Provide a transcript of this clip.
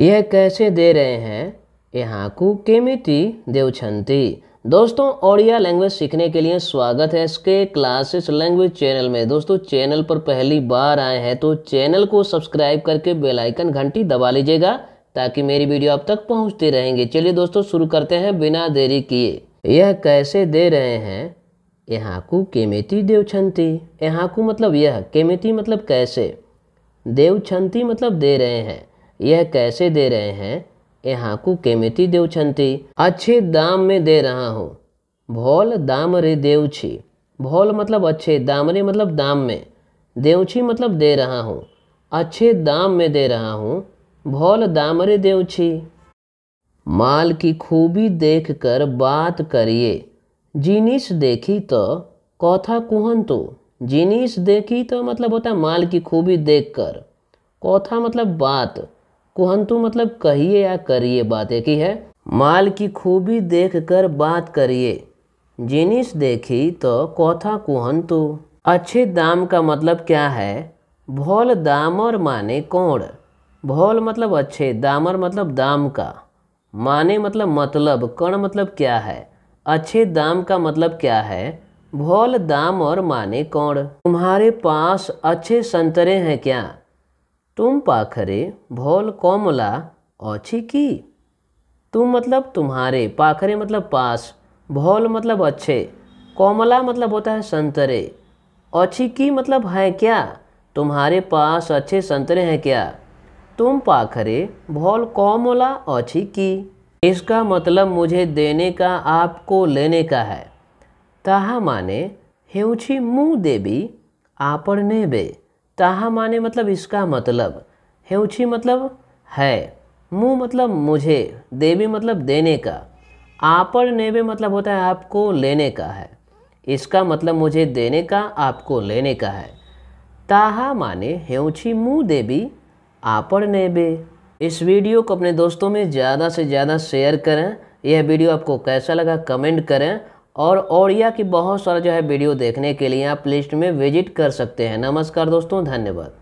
यह कैसे दे रहे हैं यहाँ को केमिति देवछंती दोस्तों ओडिया लैंग्वेज सीखने के लिए स्वागत है इसके क्लासेस लैंग्वेज चैनल में दोस्तों चैनल पर पहली बार आए हैं तो चैनल को सब्सक्राइब करके बेल आइकन घंटी दबा लीजिएगा ताकि मेरी वीडियो आप तक पहुँचते रहेंगे चलिए दोस्तों शुरू करते हैं बिना देरी किए यह कैसे दे रहे हैं यहाँ यहाँकू केमेती देवछंती को मतलब यह केमिति मतलब कैसे देवछंती मतलब दे रहे हैं यह कैसे दे रहे हैं यहाँ को केमिति छंती अच्छे दाम में दे रहा हूँ भोल दाम रे देव छी भोल मतलब अच्छे दाम रे मतलब दाम में देवछी मतलब दे रहा हूँ अच्छे दाम में दे रहा हूँ भोल दाम रे देवछी माल की खूबी देख कर बात करिए जीनिस देखी तो कथा कुहन तो जीनिस देखी तो मतलब होता माल की खूबी देख कर कथा मतलब बात कुहंतु मतलब कहिए या करिए बात एक ही है माल की खूबी देख कर बात करिए जिनिस देखी तो कथा कुहंतु अच्छे दाम का मतलब क्या है भोल दामर माने कोण भोल मतलब अच्छे दामर मतलब दाम का माने मतलब मतलब कण मतलब क्या है अच्छे दाम का मतलब क्या है भोल दाम और माने कौन तुम्हारे पास अच्छे संतरे हैं क्या तुम पाखरे भोल कोमला अच्छी की तुम मतलब तुम्हारे पाखरे मतलब पास भोल मतलब अच्छे कोमला मतलब होता है संतरे अच्छी की मतलब है क्या तुम्हारे पास अच्छे संतरे हैं क्या तुम पाखरे भोल कोमला अच्छी की इसका मतलब मुझे देने का आपको लेने का है ताहा माने हेउछी मुँह देवी आपड़ ने बे ताहा माने मतलब इसका मतलब हेउछी मतलब है मुँह मतलब मुझे देवी मतलब देने का आपड़ नेवे मतलब होता है आपको लेने का है इसका मतलब मुझे देने का आपको लेने का है ताहा माने हेउछी मुँह देवी आपड़ नेवे इस वीडियो को अपने दोस्तों में ज़्यादा से ज़्यादा शेयर करें यह वीडियो आपको कैसा लगा कमेंट करें और ओडिया की बहुत सारा जो है वीडियो देखने के लिए आप लिस्ट में विजिट कर सकते हैं नमस्कार दोस्तों धन्यवाद